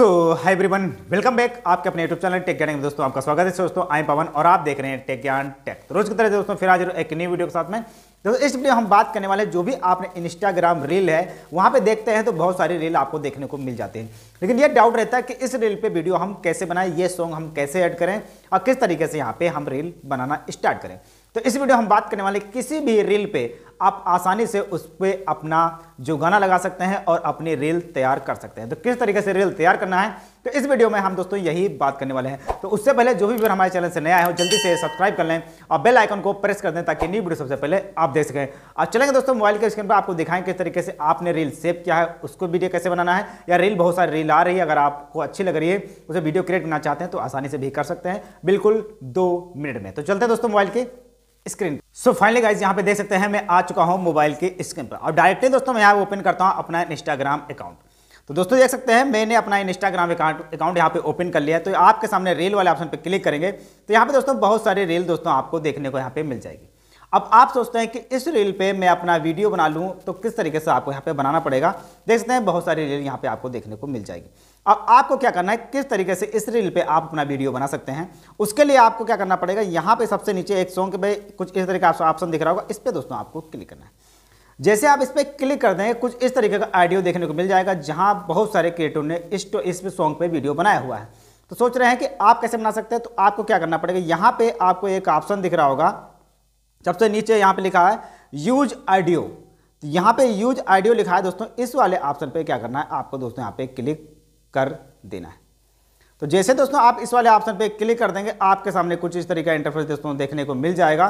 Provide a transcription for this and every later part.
सो hi everyone welcome back आपके अपने YouTube channel take ज्ञान में दोस्तों आपका स्वागत है दोस्तों आई पवन और आप देख रहे हैं टेक ज्ञान टेक तो रोज की तरह दोस्तों फिर आज एक नई वीडियो के साथ में दोस्तों इस वीडियो हम बात करने वाले जो भी आपने इंस्टाग्राम रील है वहाँ पे देखते हैं तो बहुत सारी रील आपको देखने को मिल जाते हैं लेकिन ये डाउट रहता है कि इस रील पे वीडियो हम कैसे बनाएं ये सॉन्ग हम कैसे ऐड करें और किस तरीके से यहाँ पे हम रील बनाना स्टार्ट करें तो इस वीडियो हम बात करने वाले किसी भी रील पे आप आसानी से उस पर अपना जो गाना लगा सकते हैं और अपनी रील तैयार कर सकते हैं तो किस तरीके से रील तैयार करना है तो इस वीडियो में हम दोस्तों यही बात करने वाले हैं तो उससे पहले जो भी हमारे चैनल से नया है जल्दी से सब्सक्राइब कर लें और बेल आइकन को प्रेस कर दें ताकि न्यू वीडियो सबसे पहले आप देख सकें और चलेंगे दोस्तों मोबाइल के स्क्रीन पर आपको दिखाएं किस तरीके से आपने रील सेव किया है उसको वीडियो कैसे बनाना है या रील बहुत सारी रील आ रही है अगर आपको अच्छी लग रही है उसे वीडियो क्रिएट करना चाहते हैं तो आसानी से भी कर सकते हैं बिल्कुल दो मिनट में तो चलते हैं दोस्तों मोबाइल की स्क्रीन सो फाइनली गाइज यहाँ पे देख सकते हैं मैं आ चुका हूँ मोबाइल की स्क्रीन पर और डायरेक्टली दोस्तों मैं यहाँ ओपन करता हूँ अपना इंस्टाग्राम अकाउंट तो दोस्तों देख सकते हैं मैंने अपना इंस्टाग्राम अकाउंट अकाउंट यहाँ पे ओपन कर लिया तो आपके सामने रेल वाले ऑप्शन पर क्लिक करेंगे तो यहाँ पे दोस्तों बहुत सारी रेल दोस्तों आपको देखने को यहाँ पे मिल जाएगी अब आप सोचते हैं कि इस रील पे मैं अपना वीडियो बना लूँ तो किस तरीके से आपको यहाँ पे बनाना पड़ेगा देख सकते हैं बहुत सारी रील यहाँ पे आपको देखने को मिल जाएगी अब आपको क्या करना है किस तरीके से इस रील पे आप अपना वीडियो बना सकते हैं उसके लिए आपको क्या करना पड़ेगा यहाँ पे सबसे नीचे एक सॉन्ग भाई कुछ इस तरीके का ऑप्शन दिख रहा होगा इस पर दोस्तों आपको क्लिक करना है जैसे आप इस पर क्लिक कर देंगे कुछ इस तरीके का आइडियो देखने को मिल जाएगा जहाँ बहुत सारे क्रिएटर ने इस टो इस सॉन्ग पर वीडियो बनाया हुआ है तो सोच रहे हैं कि आप कैसे बना सकते हैं तो आपको क्या करना पड़ेगा यहाँ पे आपको एक ऑप्शन दिख रहा होगा सबसे नीचे यहाँ पे लिखा है यूज आइडियो तो यहाँ पे यूज आइडियो लिखा है दोस्तों इस वाले ऑप्शन पे क्या करना है आपको दोस्तों यहाँ पे क्लिक कर देना है तो जैसे दोस्तों आप इस वाले ऑप्शन पे क्लिक कर देंगे आपके सामने कुछ इस तरीके का इंटरफेस दोस्तों देखने को मिल जाएगा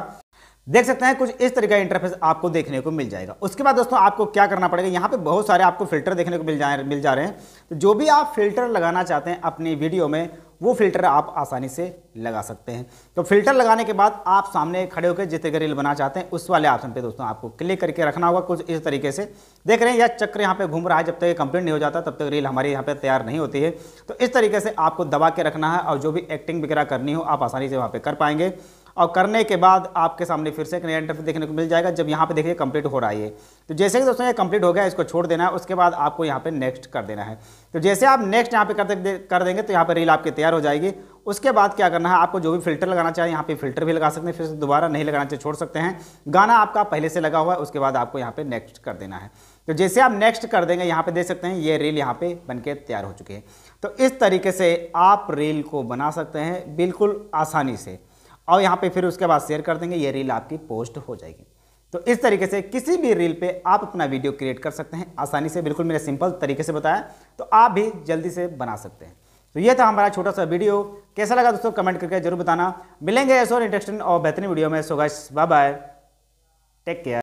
देख सकते हैं कुछ इस तरीके का इंटरफेस आपको देखने को मिल जाएगा उसके बाद दोस्तों आपको क्या करना पड़ेगा यहाँ पे बहुत सारे आपको फिल्टर देखने को मिल जाए मिल जा रहे हैं तो जो भी आप फिल्टर लगाना चाहते हैं अपनी वीडियो में वो फिल्टर आप आसानी से लगा सकते हैं तो फिल्टर लगाने के बाद आप सामने खड़े होकर जितने के रील बना चाहते हैं उस वाले ऑप्शन पे दोस्तों आपको क्लिक करके रखना होगा कुछ इस तरीके से देख रहे हैं यह चक्र यहाँ पे घूम रहा है जब तक ये कंप्लीट नहीं हो जाता तब तक रील हमारे यहाँ पे तैयार नहीं होती है तो इस तरीके से आपको दबा के रखना है और जो भी एक्टिंग वगैरह करनी हो आप आसानी से वहाँ पर कर पाएंगे और करने के बाद आपके सामने फिर से एक नया इंटरफेस देखने को मिल जाएगा जब यहाँ पे देखिए कंप्लीट हो रहा है ये तो जैसे कि दोस्तों ये कंप्लीट हो गया इसको छोड़ देना है उसके बाद आपको यहाँ पे नेक्स्ट कर देना है तो जैसे आप नेक्स्ट यहाँ पे कर दे, कर देंगे तो यहाँ पे रील आपकी तैयार हो जाएगी उसके बाद क्या करना है आपको जो भी फिल्टर लगाना चाहिए यहाँ पे फिल्टर भी लगा सकते हैं फिर से दोबारा नहीं लगाना चाहिए छोड़ सकते हैं गाना आपका पहले से लगा हुआ है उसके बाद आपको यहाँ पे नेक्स्ट कर देना है तो जैसे आप नेक्स्ट कर देंगे यहाँ पे देख सकते हैं ये रील यहाँ पे बनके तैयार हो चुकी है तो इस तरीके से आप रील को बना सकते हैं बिल्कुल आसानी से और यहाँ पे फिर उसके बाद शेयर कर देंगे ये रील आपकी पोस्ट हो जाएगी तो इस तरीके से किसी भी रील पे आप अपना वीडियो क्रिएट कर सकते हैं आसानी से बिल्कुल मैंने सिंपल तरीके से बताया तो आप भी जल्दी से बना सकते हैं तो ये था हमारा छोटा सा वीडियो कैसा लगा दोस्तों कमेंट करके जरूर बताना मिलेंगे ऐसे और इंटरेस्टिंग और बेहतरीन वीडियो में so guys bye bye take care